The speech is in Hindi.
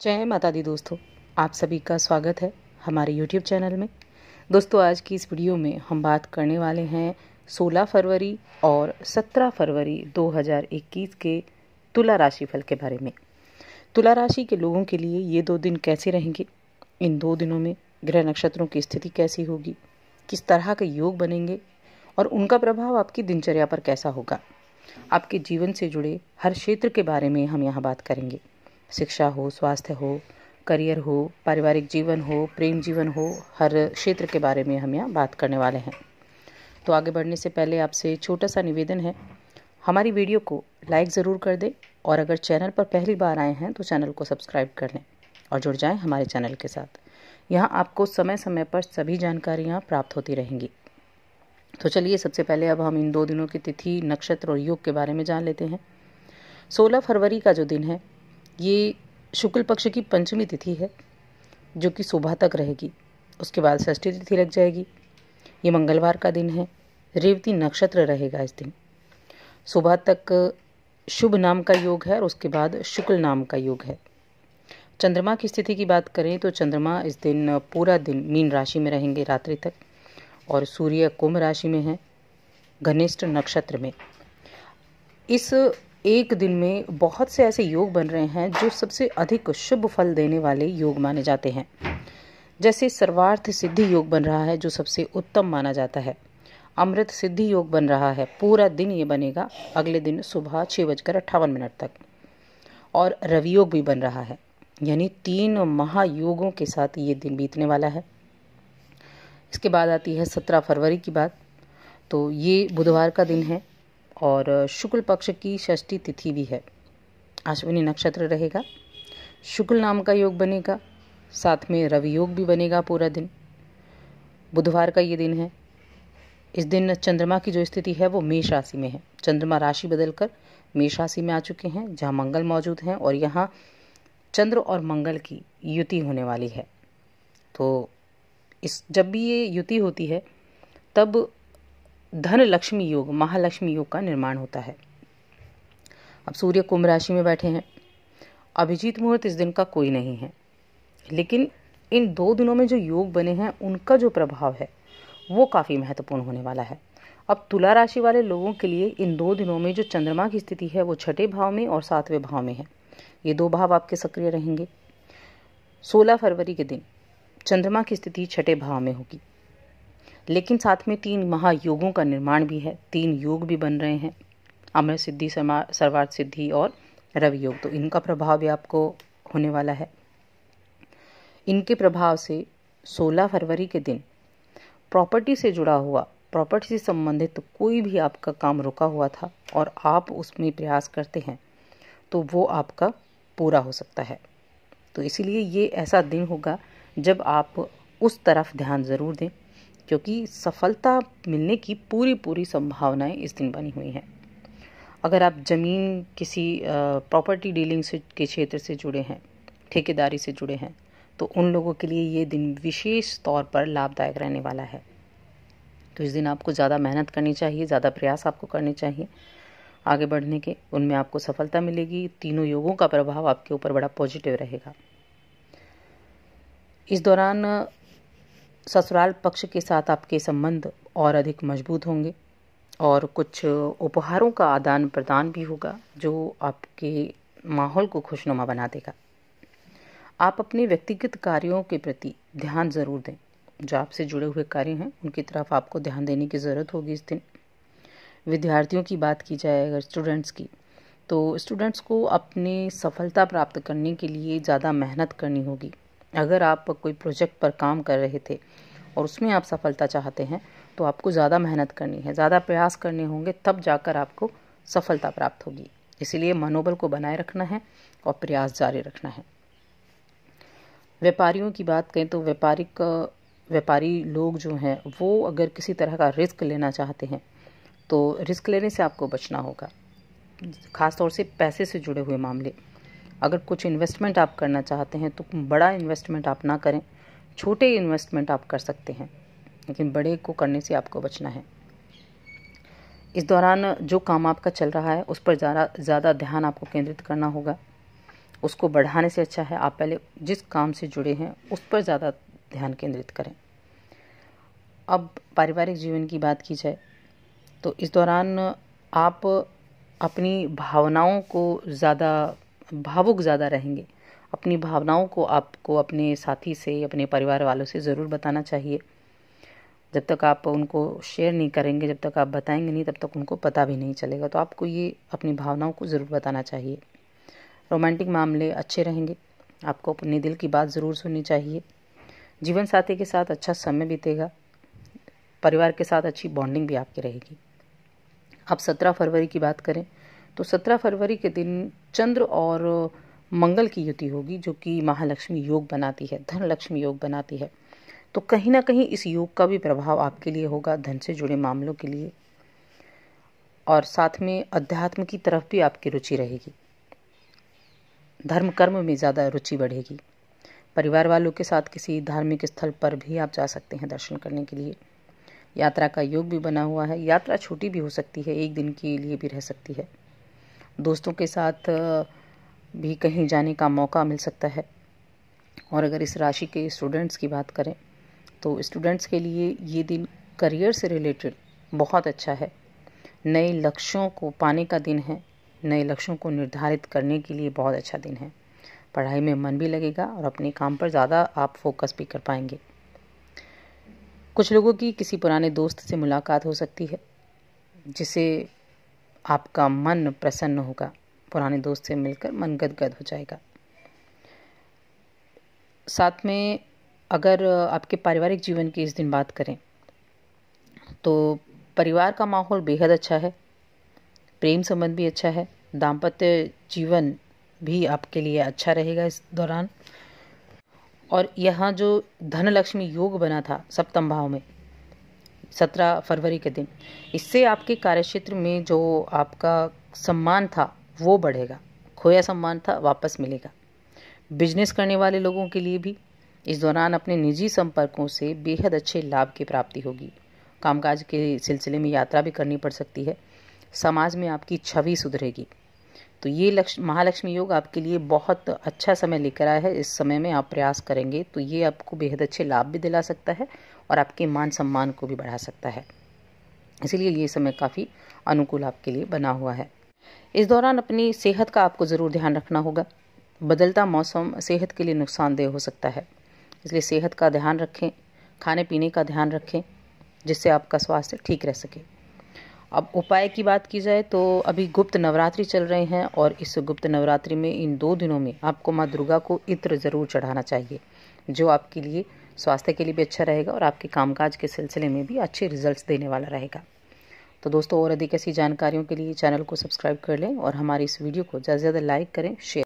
जय माता दी दोस्तों आप सभी का स्वागत है हमारे YouTube चैनल में दोस्तों आज की इस वीडियो में हम बात करने वाले हैं 16 फरवरी और 17 फरवरी 2021 के तुला राशि फल के बारे में तुला राशि के लोगों के लिए ये दो दिन कैसे रहेंगे इन दो दिनों में ग्रह नक्षत्रों की स्थिति कैसी होगी किस तरह के योग बनेंगे और उनका प्रभाव आपकी दिनचर्या पर कैसा होगा आपके जीवन से जुड़े हर क्षेत्र के बारे में हम यहाँ बात करेंगे शिक्षा हो स्वास्थ्य हो करियर हो पारिवारिक जीवन हो प्रेम जीवन हो हर क्षेत्र के बारे में हम यहाँ बात करने वाले हैं तो आगे बढ़ने से पहले आपसे छोटा सा निवेदन है हमारी वीडियो को लाइक ज़रूर कर दें और अगर चैनल पर पहली बार आए हैं तो चैनल को सब्सक्राइब कर लें और जुड़ जाएं हमारे चैनल के साथ यहाँ आपको समय समय पर सभी जानकारियाँ प्राप्त होती रहेंगी तो चलिए सबसे पहले अब हम इन दो दिनों की तिथि नक्षत्र और योग के बारे में जान लेते हैं 16 फरवरी का जो दिन है ये शुक्ल पक्ष की पंचमी तिथि है जो कि सुबह तक रहेगी उसके बाद षष्ठी तिथि लग जाएगी ये मंगलवार का दिन है रेवती नक्षत्र रहेगा इस दिन सुबह तक शुभ नाम का योग है और उसके बाद शुक्ल नाम का योग है चंद्रमा की स्थिति की बात करें तो चंद्रमा इस दिन पूरा दिन मीन राशि में रहेंगे रात्रि तक और सूर्य कुंभ राशि में है घनिष्ठ नक्षत्र में इस एक दिन में बहुत से ऐसे योग बन रहे हैं जो सबसे अधिक शुभ फल देने वाले योग माने जाते हैं जैसे सर्वार्थ सिद्धि योग बन रहा है जो सबसे उत्तम माना जाता है अमृत सिद्धि योग बन रहा है पूरा दिन ये बनेगा अगले दिन सुबह छः बजकर अट्ठावन मिनट तक और रवि योग भी बन रहा है यानी तीन महायोगों के साथ ये दिन बीतने वाला है इसके बाद आती है सत्रह फरवरी की बात तो ये बुधवार का दिन है और शुक्ल पक्ष की षष्ठी तिथि भी है अश्विनी नक्षत्र रहेगा शुक्ल नाम का योग बनेगा साथ में रवि योग भी बनेगा पूरा दिन बुधवार का ये दिन है इस दिन चंद्रमा की जो स्थिति है वो मेष राशि में है चंद्रमा राशि बदलकर मेष राशि में आ चुके हैं जहाँ मंगल मौजूद हैं और यहाँ चंद्र और मंगल की युति होने वाली है तो इस जब भी ये युति होती है तब धन लक्ष्मी योग महालक्ष्मी योग का निर्माण होता है अब सूर्य कुंभ राशि में बैठे हैं अभिजीत मुहूर्त इस दिन का कोई नहीं है लेकिन इन दो दिनों में जो योग बने हैं उनका जो प्रभाव है वो काफ़ी महत्वपूर्ण होने वाला है अब तुला राशि वाले लोगों के लिए इन दो दिनों में जो चंद्रमा की स्थिति है वो छठे भाव में और सातवें भाव में है ये दो भाव आपके सक्रिय रहेंगे 16 फरवरी के दिन चंद्रमा की स्थिति छठे भाव में होगी लेकिन साथ में तीन महायोगों का निर्माण भी है तीन योग भी बन रहे हैं अमर सिद्धि सर्वार्थ सिद्धि और रवि योग तो इनका प्रभाव भी आपको होने वाला है इनके प्रभाव से 16 फरवरी के दिन प्रॉपर्टी से जुड़ा हुआ प्रॉपर्टी से संबंधित तो कोई भी आपका काम रुका हुआ था और आप उसमें प्रयास करते हैं तो वो आपका पूरा हो सकता है तो इसीलिए ये ऐसा दिन होगा जब आप उस तरफ ध्यान ज़रूर दें क्योंकि सफलता मिलने की पूरी पूरी संभावनाएं इस दिन बनी हुई हैं अगर आप ज़मीन किसी प्रॉपर्टी डीलिंग से के क्षेत्र से जुड़े हैं ठेकेदारी से जुड़े हैं तो उन लोगों के लिए ये दिन विशेष तौर पर लाभदायक रहने वाला है तो इस दिन आपको ज़्यादा मेहनत करनी चाहिए ज़्यादा प्रयास आपको करने चाहिए आगे बढ़ने के उनमें आपको सफलता मिलेगी तीनों योगों का प्रभाव आपके ऊपर बड़ा पॉजिटिव रहेगा इस दौरान ससुराल पक्ष के साथ आपके संबंध और अधिक मजबूत होंगे और कुछ उपहारों का आदान प्रदान भी होगा जो आपके माहौल को खुशनुमा बना देगा आप अपने व्यक्तिगत कार्यों के प्रति ध्यान ज़रूर दें जो आपसे जुड़े हुए कार्य हैं उनकी तरफ आपको ध्यान देने की ज़रूरत होगी इस दिन विद्यार्थियों की बात की जाए अगर स्टूडेंट्स की तो स्टूडेंट्स को अपनी सफलता प्राप्त करने के लिए ज़्यादा मेहनत करनी होगी अगर आप कोई प्रोजेक्ट पर काम कर रहे थे और उसमें आप सफलता चाहते हैं तो आपको ज़्यादा मेहनत करनी है ज़्यादा प्रयास करने होंगे तब जाकर आपको सफलता प्राप्त होगी इसीलिए मनोबल को बनाए रखना है और प्रयास जारी रखना है व्यापारियों की बात करें तो व्यापारिक व्यापारी लोग जो हैं वो अगर किसी तरह का रिस्क लेना चाहते हैं तो रिस्क लेने से आपको बचना होगा ख़ासतौर से पैसे से जुड़े हुए मामले अगर कुछ इन्वेस्टमेंट आप करना चाहते हैं तो बड़ा इन्वेस्टमेंट आप ना करें छोटे इन्वेस्टमेंट आप कर सकते हैं लेकिन बड़े को करने से आपको बचना है इस दौरान जो काम आपका चल रहा है उस पर ज़्यादा ज़्यादा ध्यान आपको केंद्रित करना होगा उसको बढ़ाने से अच्छा है आप पहले जिस काम से जुड़े हैं उस पर ज़्यादा ध्यान केंद्रित करें अब पारिवारिक जीवन की बात की जाए तो इस दौरान आप अपनी भावनाओं को ज़्यादा भावुक ज़्यादा रहेंगे अपनी भावनाओं को आपको अपने साथी से अपने परिवार वालों से ज़रूर बताना चाहिए जब तक आप उनको शेयर नहीं करेंगे जब तक आप बताएंगे नहीं तब तक उनको पता भी नहीं चलेगा तो आपको ये अपनी भावनाओं को ज़रूर बताना चाहिए रोमांटिक मामले अच्छे रहेंगे आपको अपने दिल की बात ज़रूर सुननी चाहिए जीवन साथी के साथ अच्छा समय बीतेगा परिवार के साथ अच्छी बॉन्डिंग भी आपकी रहेगी आप सत्रह फरवरी की बात करें तो 17 फरवरी के दिन चंद्र और मंगल की युति होगी जो कि महालक्ष्मी योग बनाती है धन लक्ष्मी योग बनाती है तो कहीं ना कहीं इस योग का भी प्रभाव आपके लिए होगा धन से जुड़े मामलों के लिए और साथ में अध्यात्म की तरफ भी आपकी रुचि रहेगी धर्म कर्म में ज़्यादा रुचि बढ़ेगी परिवार वालों के साथ किसी धार्मिक स्थल पर भी आप जा सकते हैं दर्शन करने के लिए यात्रा का योग भी बना हुआ है यात्रा छोटी भी हो सकती है एक दिन के लिए भी रह सकती है दोस्तों के साथ भी कहीं जाने का मौका मिल सकता है और अगर इस राशि के स्टूडेंट्स की बात करें तो स्टूडेंट्स के लिए ये दिन करियर से रिलेटेड बहुत अच्छा है नए लक्ष्यों को पाने का दिन है नए लक्ष्यों को निर्धारित करने के लिए बहुत अच्छा दिन है पढ़ाई में मन भी लगेगा और अपने काम पर ज़्यादा आप फोकस भी कर पाएंगे कुछ लोगों की किसी पुराने दोस्त से मुलाकात हो सकती है जिसे आपका मन प्रसन्न होगा पुराने दोस्त से मिलकर मन गदगद हो जाएगा साथ में अगर आपके पारिवारिक जीवन की इस दिन बात करें तो परिवार का माहौल बेहद अच्छा है प्रेम संबंध भी अच्छा है दाम्पत्य जीवन भी आपके लिए अच्छा रहेगा इस दौरान और यहाँ जो धनलक्ष्मी योग बना था सप्तम भाव में सत्रह फरवरी के दिन इससे आपके कार्यक्षेत्र में जो आपका सम्मान था वो बढ़ेगा खोया सम्मान था वापस मिलेगा बिजनेस करने वाले लोगों के लिए भी इस दौरान अपने निजी संपर्कों से बेहद अच्छे लाभ की प्राप्ति होगी कामकाज के सिलसिले में यात्रा भी करनी पड़ सकती है समाज में आपकी छवि सुधरेगी तो ये लक्ष महालक्ष्मी योग आपके लिए बहुत अच्छा समय लेकर आया है इस समय में आप प्रयास करेंगे तो ये आपको बेहद अच्छे लाभ भी दिला सकता है और आपके मान सम्मान को भी बढ़ा सकता है इसीलिए ये समय काफ़ी अनुकूल आपके लिए बना हुआ है इस दौरान अपनी सेहत का आपको ज़रूर ध्यान रखना होगा बदलता मौसम सेहत के लिए नुकसानदेह हो सकता है इसलिए सेहत का ध्यान रखें खाने पीने का ध्यान रखें जिससे आपका स्वास्थ्य ठीक रह सके अब उपाय की बात की जाए तो अभी गुप्त नवरात्रि चल रहे हैं और इस गुप्त नवरात्रि में इन दो दिनों में आपको माँ दुर्गा को इत्र ज़रूर चढ़ाना चाहिए जो आपके लिए स्वास्थ्य के लिए भी अच्छा रहेगा और आपके कामकाज के सिलसिले में भी अच्छे रिजल्ट्स देने वाला रहेगा तो दोस्तों और अधिक ऐसी जानकारियों के लिए चैनल को सब्सक्राइब कर लें और हमारी इस वीडियो को ज़्यादा से ज़्यादा लाइक करें शेयर